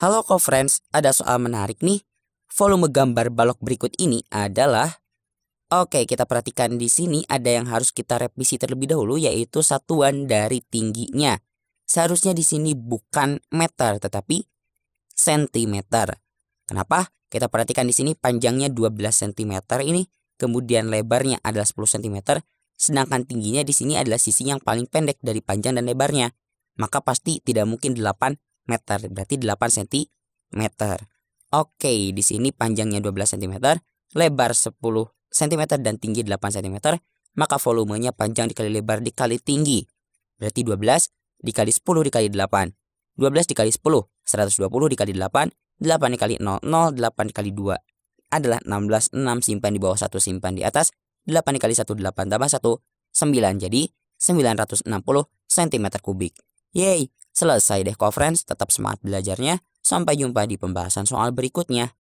Halo co-friends, ada soal menarik nih. Volume gambar balok berikut ini adalah Oke, kita perhatikan di sini ada yang harus kita revisi terlebih dahulu yaitu satuan dari tingginya. Seharusnya di sini bukan meter tetapi sentimeter. Kenapa? Kita perhatikan di sini panjangnya 12 cm ini, kemudian lebarnya adalah 10 cm, sedangkan tingginya di sini adalah sisi yang paling pendek dari panjang dan lebarnya. Maka pasti tidak mungkin 8 meter. Berarti 8 cm. Oke, di sini panjangnya 12 cm, lebar 10 cm dan tinggi 8 cm, maka volumenya panjang dikali lebar dikali tinggi. Berarti 12 dikali 10 dikali 8. 12 dikali 10, 120 dikali 8, 8 dikali 0, 0, 8 dikali 2 adalah 16, 6 simpan di bawah 1 simpan di atas, 8 dikali 1, 8 tambah 1, 9. Jadi 960 cm kubik. Yeay, Selesai deh conference, tetap semangat belajarnya. Sampai jumpa di pembahasan soal berikutnya.